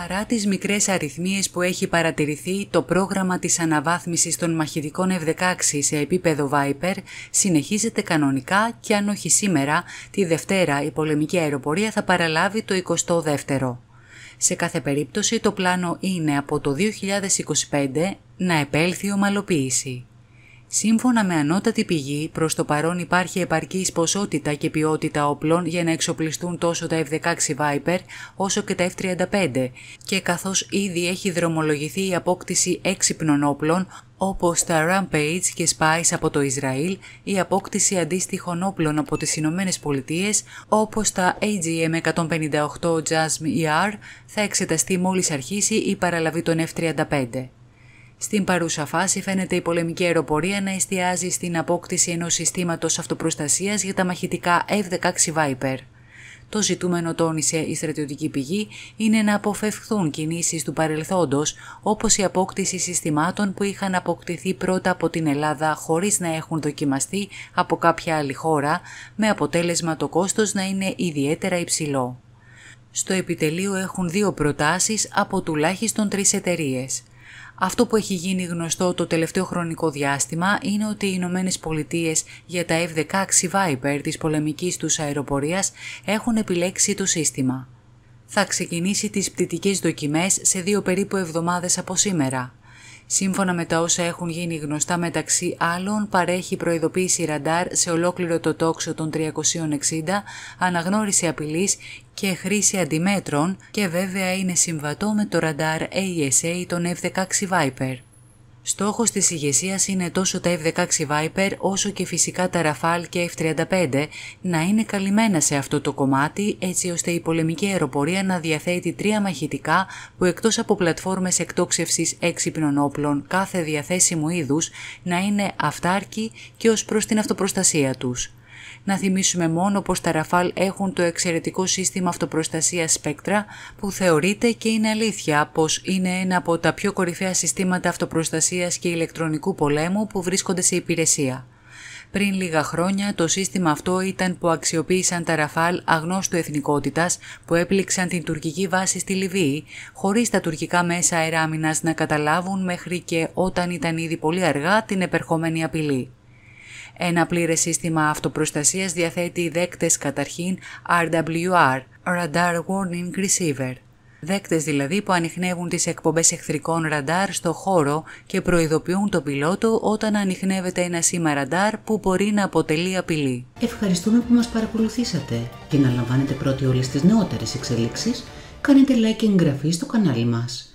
Παρά τις μικρές αριθμίες που έχει παρατηρηθεί, το πρόγραμμα της αναβάθμισης των μαχητικών F-16 σε επίπεδο Viper συνεχίζεται κανονικά και αν όχι σήμερα, τη Δευτέρα η πολεμική αεροπορία θα παραλάβει το 22ο. Σε κάθε περίπτωση το πλάνο είναι από το 2025 να επέλθει ομαλοποίηση. Σύμφωνα με ανώτατη πηγή, προς το παρόν υπάρχει επαρκής ποσότητα και ποιότητα όπλων για να εξοπλιστούν τόσο τα F-16 Viper όσο και τα F-35 και καθώς ήδη έχει δρομολογηθεί η απόκτηση έξυπνων όπλων όπως τα Rampage και Spice από το Ισραήλ, η απόκτηση αντίστοιχων όπλων από τις Ηνωμένες Πολιτείες, όπως τα AGM-158 JASM-ER, e θα εξεταστεί μόλις αρχίσει η παραλαβή των F-35. Στην παρούσα φάση φαίνεται η πολεμική αεροπορία να εστιάζει στην απόκτηση ενός συστήματος αυτοπροστασίας για τα μαχητικά F-16 Viper. Το ζητούμενο, τόνισε η στρατιωτική πηγή, είναι να αποφευχθούν κινήσεις του παρελθόντος, όπως η απόκτηση συστημάτων που είχαν αποκτηθεί πρώτα από την Ελλάδα χωρίς να έχουν δοκιμαστεί από κάποια άλλη χώρα, με αποτέλεσμα το κόστος να είναι ιδιαίτερα υψηλό. Στο επιτελείο έχουν δύο προτάσεις από τουλάχιστον τρεις εταιρείες. Αυτό που έχει γίνει γνωστό το τελευταίο χρονικό διάστημα είναι ότι οι Ηνωμένες Πολιτείες για τα F-16 Viper της πολεμικής τους αεροπορίας έχουν επιλέξει το σύστημα. Θα ξεκινήσει τις πτυτικές δοκιμές σε δύο περίπου εβδομάδες από σήμερα. Σύμφωνα με τα όσα έχουν γίνει γνωστά μεταξύ άλλων, παρέχει προειδοποίηση ραντάρ σε ολόκληρο το τόξο των 360, αναγνώριση απειλής και χρήση αντιμέτρων και βέβαια είναι συμβατό με το ραντάρ ASA των F-16 Viper. Στόχος της ηγεσίας είναι τόσο τα F-16 Viper όσο και φυσικά τα Rafale και F-35 να είναι καλυμμένα σε αυτό το κομμάτι έτσι ώστε η πολεμική αεροπορία να διαθέτει τρία μαχητικά που εκτός από πλατφόρμες εκτόξευσης έξυπνων όπλων κάθε διαθέσιμου είδους να είναι αυτάρκοι και ως προς την αυτοπροστασία τους. Να θυμίσουμε μόνο πως τα Ραφάλ έχουν το εξαιρετικό σύστημα αυτοπροστασίας Spectra που θεωρείται και είναι αλήθεια πως είναι ένα από τα πιο κορυφαία συστήματα αυτοπροστασίας και ηλεκτρονικού πολέμου που βρίσκονται σε υπηρεσία. Πριν λίγα χρόνια το σύστημα αυτό ήταν που αξιοποίησαν τα Ραφάλ αγνώστου εθνικότητας που έπληξαν την τουρκική βάση στη Λιβύη, χωρίς τα τουρκικά μέσα αεράμινας να καταλάβουν μέχρι και όταν ήταν ήδη πολύ αργά την επερχόμενη απειλή. Ένα πλήρες σύστημα αυτοπροστασίας διαθέτει δέκτες καταρχήν RWR, Radar Warning Receiver, δέκτες δηλαδή που ανοιχνεύουν τις εκπομπές εχθρικών ραντάρ στο χώρο και προειδοποιούν τον πιλότο όταν ανοιχνεύεται ένα σήμα ραντάρ που μπορεί να αποτελεί απειλή. Ευχαριστούμε που μας παρακολουθήσατε και να λαμβάνετε πρώτοι όλες τις νεότερες εξελίξεις, κάνετε like και εγγραφή στο κανάλι μας.